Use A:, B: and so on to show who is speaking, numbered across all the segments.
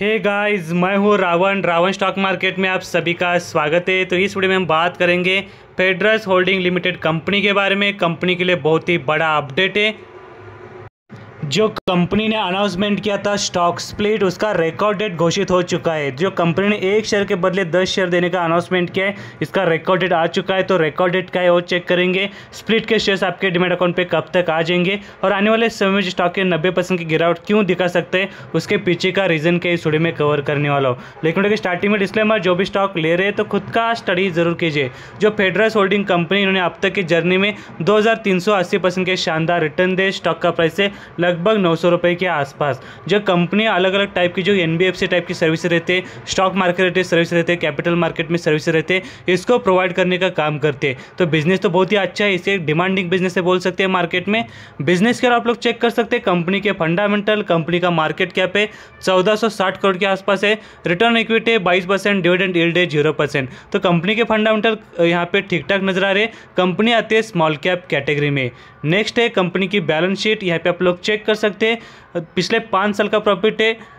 A: हे hey guys मैं हूँ Ravan Ravan stock market में आप सभी का स्वागत है तो इस वीडियो में हम बात करेंगे फेडरस होल्डिंग लिमिटेड कंपनी के बारे में कंपनी के लिए बहुत ही बड़ा अपडेट है जो कंपनी ने अनाउंसमेंट किया था स्टॉक स्प्लिट उसका रिकॉर्ड डेट घोषित हो चुका है जो कंपनी ने एक शेयर के बदले दस शेयर देने का अनाउंसमेंट किया है इसका रिकॉर्ड डेट आ चुका है तो रिकॉर्ड डेट का है वो चेक करेंगे स्प्लिट के शेयर्स आपके डिमेट अकाउंट पे कब तक आ जाएंगे और आने वाले समय में स्टॉक के नब्बे की गिरावट क्यों दिखा सकते हैं उसके पीछे का रीजन क्या इस वीडियो में कवर करने वाला हूँ लेकिन उनके स्टार्टिंग में डिस्प्ले जो भी स्टॉक ले रहे हैं तो खुद का स्टडी जरूर कीजिए जो फेडरस होल्डिंग कंपनी इन्होंने अब तक की जर्नी में दो के शानदार रिटर्न दे स्टॉक का प्राइस से लग लगभग नौ सौ रुपये के आसपास जो कंपनी अलग अलग टाइप की जो एन टाइप की सर्विस रहते हैं स्टॉक मार्केट रहते सर्विस रहते हैं कैपिटल मार्केट में सर्विस रहते हैं इसको प्रोवाइड करने का काम करते तो बिजनेस तो बहुत ही अच्छा है इसे डिमांडिंग बिजनेस है बोल सकते हैं मार्केट में बिजनेस के आप लोग चेक कर सकते हैं कंपनी के फंडामेंटल कंपनी का मार्केट कैप है चौदह करोड़ के आसपास है रिटर्न इक्विटी है बाईस परसेंट डिविडेंड इल्ड है जीरो परसेंट तो कंपनी के फंडामेंटल यहाँ पे ठीक ठाक नजर आ रहे कंपनी आती है स्मॉल कैप कैटेगरी में नेक्स्ट है कंपनी की बैलेंस शीट यहाँ पे आप लोग चेक कर सकते हैं पिछले पाँच साल का प्रॉफिट है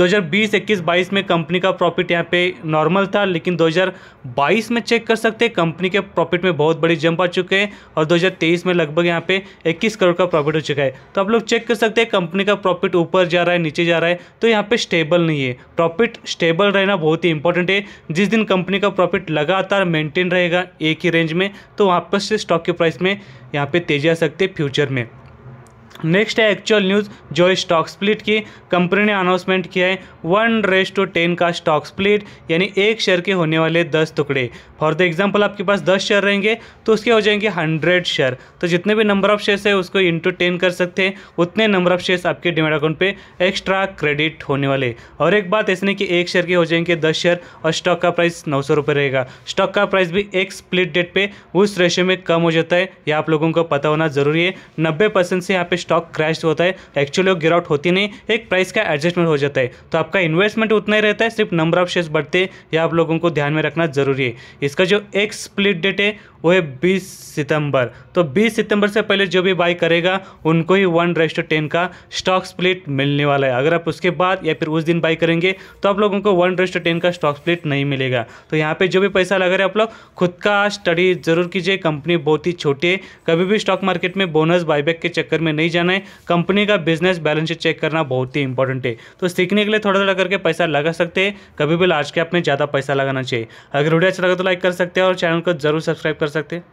A: 2020, 21, 22 में कंपनी का प्रॉफिट यहाँ पे नॉर्मल था लेकिन 2022 में चेक कर सकते हैं कंपनी के प्रॉफिट में बहुत बड़ी जंप आ चुके हैं और 2023 में लगभग यहाँ पे 21 करोड़ का प्रॉफिट हो चुका है तो आप लोग चेक कर सकते हैं कंपनी का प्रॉफिट ऊपर जा रहा है नीचे जा रहा है तो यहाँ पे स्टेबल नहीं है प्रॉफिट स्टेबल रहना बहुत ही इंपॉर्टेंट है जिस दिन कंपनी का प्रॉफिट लगातार मेनटेन रहेगा एक ही रेंज में तो वापस से स्टॉक के प्राइस में यहाँ पर तेजी आ सकते फ्यूचर में नेक्स्ट है एक्चुअल न्यूज़ जो स्टॉक स्प्लिट की कंपनी ने अनाउंसमेंट किया है वन रेस टू टेन का स्टॉक स्प्लिट यानी एक शेयर के होने वाले दस टुकड़े फॉर द एग्जांपल आपके पास दस शेयर रहेंगे तो उसके हो जाएंगे हंड्रेड शेयर तो जितने भी नंबर ऑफ शेयर्स है उसको इंटू टेन कर सकते हैं उतने नंबर ऑफ शेयर्स आपके डिमेट अकाउंट पर एक्स्ट्रा क्रेडिट होने वाले और एक बात नहीं कि एक शेयर के हो जाएंगे दस शेयर और स्टॉक का प्राइस नौ सौ रुपये रहेगा स्टॉक का प्राइस भी एक स्प्लिट डेट पर उस रेशो में कम हो जाता है यह आप लोगों को पता होना जरूरी है नब्बे परसेंट से यहाँ पे स्टॉक क्रैश होता है एक्चुअली वो गिरावट होती नहीं एक प्राइस का एडजस्टमेंट हो जाता है तो आपका इन्वेस्टमेंट उतना ही रहता है सिर्फ नंबर ऑफ शेयर्स बढ़ते हैं यह आप लोगों को ध्यान में रखना जरूरी है इसका जो एक स्प्लिट डेट है वो है बीस सितंबर तो बीस सितंबर से पहले जो भी बाई करेगा उनको ही वन रेस्ट टेन का स्टॉक स्प्लिट मिलने वाला है अगर आप उसके बाद या फिर उस दिन बाई करेंगे तो आप लोगों को वन रेस्ट टेन का स्टॉक स्प्लिट नहीं मिलेगा तो यहाँ पर जो भी पैसा लगा रहे आप लोग खुद का स्टडी ज़रूर कीजिए कंपनी बहुत ही छोटी है कभी भी स्टॉक मार्केट में बोनस बाईबैक के चक्कर में नहीं जाना है कंपनी का बिजनेस बैलेंस शीट चेक करना बहुत ही इंपॉर्टेंट है तो सीखने के लिए थोड़ा थोड़ा करके पैसा लगा सकते हैं कभी भी लार्ज कैप में ज़्यादा पैसा लगाना चाहिए अगर वीडियो अच्छा लगा तो लाइक कर सकते हैं और चैनल को जरूर सब्सक्राइब कर सकते